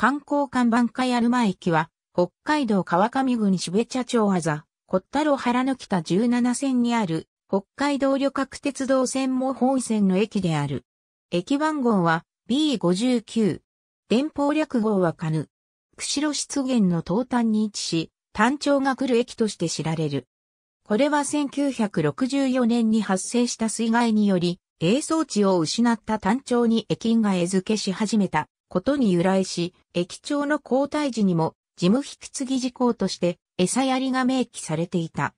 観光看板会やるま駅は、北海道川上郡べ茶町あざ、小太郎原の北17線にある、北海道旅客鉄道線も本線の駅である。駅番号は B59。電報略号はカヌ。釧路湿原の東端に位置し、単調が来る駅として知られる。これは1964年に発生した水害により、営装地を失った単調に駅員が餌付けし始めたことに由来し、駅長の交代時にも、事務引き継ぎ事項として、餌やりが明記されていた。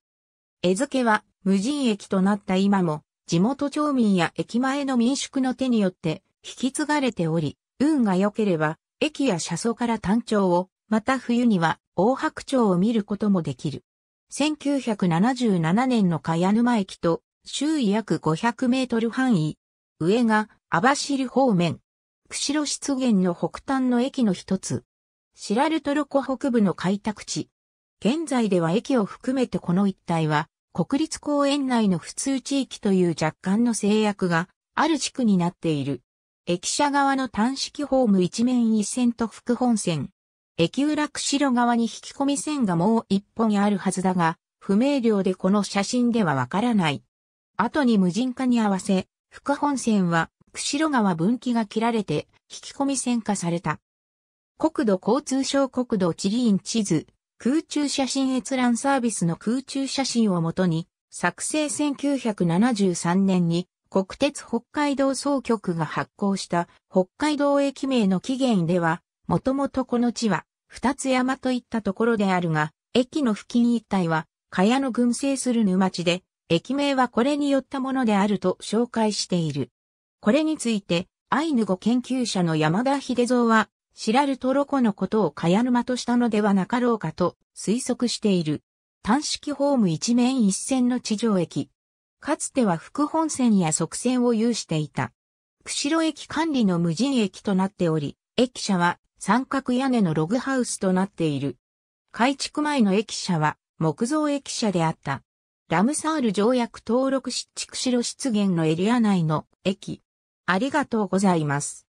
餌付けは、無人駅となった今も、地元町民や駅前の民宿の手によって、引き継がれており、運が良ければ、駅や車窓から単調を、また冬には、大白鳥を見ることもできる。1977年の茅沼駅と、周囲約500メートル範囲、上が網走方面、釧路湿原の北端の駅の一つ。シラルトルコ北部の開拓地。現在では駅を含めてこの一帯は、国立公園内の普通地域という若干の制約がある地区になっている。駅舎側の単式ホーム一面一線と副本線。駅裏釧路側に引き込み線がもう一本あるはずだが、不明瞭でこの写真ではわからない。後に無人化に合わせ、副本線は釧路川分岐が切られて、引き込み線化された。国土交通省国土地理院地図、空中写真閲覧サービスの空中写真をもとに、作成1973年に国鉄北海道総局が発行した北海道駅名の起源では、もともとこの地は二つ山といったところであるが、駅の付近一帯は、茅野群生する沼地で、駅名はこれによったものであると紹介している。これについて、アイヌ語研究者の山田秀蔵は、知らるトロコのことをカヤヌとしたのではなかろうかと推測している。単式ホーム一面一線の地上駅。かつては副本線や側線を有していた。釧路駅管理の無人駅となっており、駅舎は三角屋根のログハウスとなっている。改築前の駅舎は木造駅舎であった。ラムサール条約登録し、釧路湿原のエリア内の駅。ありがとうございます。